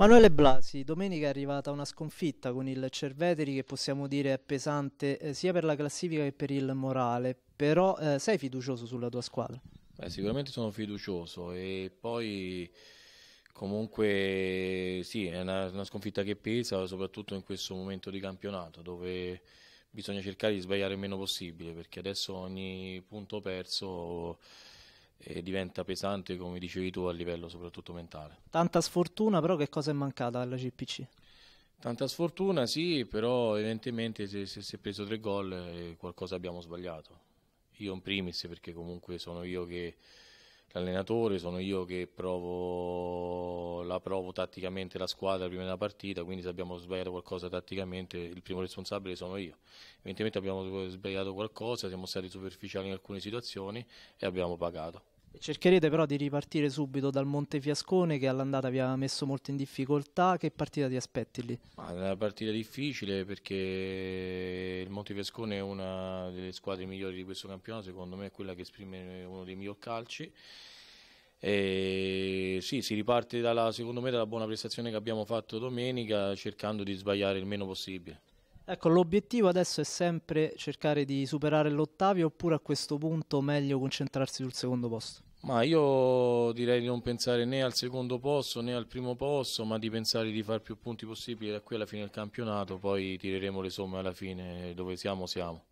Manuele Blasi, domenica è arrivata una sconfitta con il Cerveteri che possiamo dire è pesante eh, sia per la classifica che per il morale, però eh, sei fiducioso sulla tua squadra? Beh, sicuramente sono fiducioso e poi comunque sì, è una, una, sconfitta che pesa, soprattutto in questo momento di campionato dove bisogna cercare di sbagliare il meno possibile perché adesso ogni punto perso e diventa pesante, come dicevi tu, a livello soprattutto mentale. Tanta sfortuna, però che cosa è mancata alla CPC? Tanta sfortuna, sì, però evidentemente se si è preso tre gol eh, qualcosa abbiamo sbagliato. Io in primis, perché comunque sono io che l'allenatore, sono io che provo provo tatticamente la squadra prima della partita, quindi se abbiamo sbagliato qualcosa tatticamente il primo responsabile sono io. Evidentemente abbiamo sbagliato qualcosa, siamo stati superficiali in alcune situazioni e abbiamo pagato. Cercherete però di ripartire subito dal Monte Fiascone che all'andata vi ha messo molto in difficoltà, che partita ti aspetti lì? Ma è una partita difficile perché il Monte Fiascone è una delle squadre migliori di questo campionato, secondo me è quella che esprime uno dei migliori calci e sì, si riparte dalla, secondo me dalla buona prestazione che abbiamo fatto domenica cercando di sbagliare il meno possibile. Ecco, l'obiettivo adesso è sempre cercare di superare l'ottavio oppure a questo punto meglio concentrarsi sul secondo posto? Ma io direi di non pensare né al secondo posto né al primo posto, ma di pensare di fare più punti possibili da qui alla fine del campionato, poi tireremo le somme alla fine, dove siamo siamo.